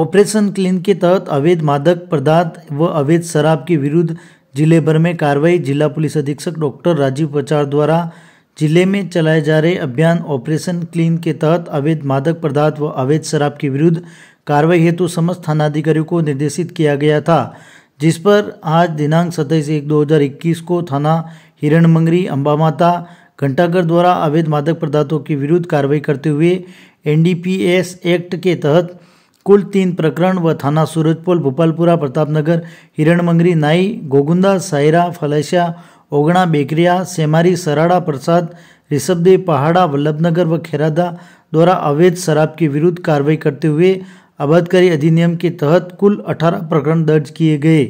operation clean के तहत अवैध मादक पदार्थ व अवैध शराब के विरुद्ध जिले भर में कार्रवाई जिला पुलिस अधीक्षक डॉक्टर राजीव प्रचार द्वारा जिले में चलाए जा रहे अभियान ऑपरेशन क्लीन के तहत अवैध मादक पदार्थ व अवैध शराब के विरुद्ध कार्रवाई हेतु तो समस्त थानाधिकारियों को निर्देशित किया गया था जिस पर आज दिनांक सत्ताईस एक दो हजार इक्कीस को थाना हिरणमंगरी अम्बामाता घंटाघर द्वारा अवैध मादक पदार्थों के विरुद्ध कार्रवाई करते हुए एन एक्ट के तहत कुल तीन प्रकरण व थाना सूरजपोल भोपालपुरा प्रतापनगर हिरणमंगरी नाई गोगुंदा सायरा फलैशा ओगणा बेकरिया सेमारी सराड़ा प्रसाद ऋषभदेव पहाड़ा वल्लभनगर व खेरादा द्वारा अवैध शराब के विरुद्ध कार्रवाई करते हुए आबादकारी अधिनियम के तहत कुल 18 प्रकरण दर्ज किए गए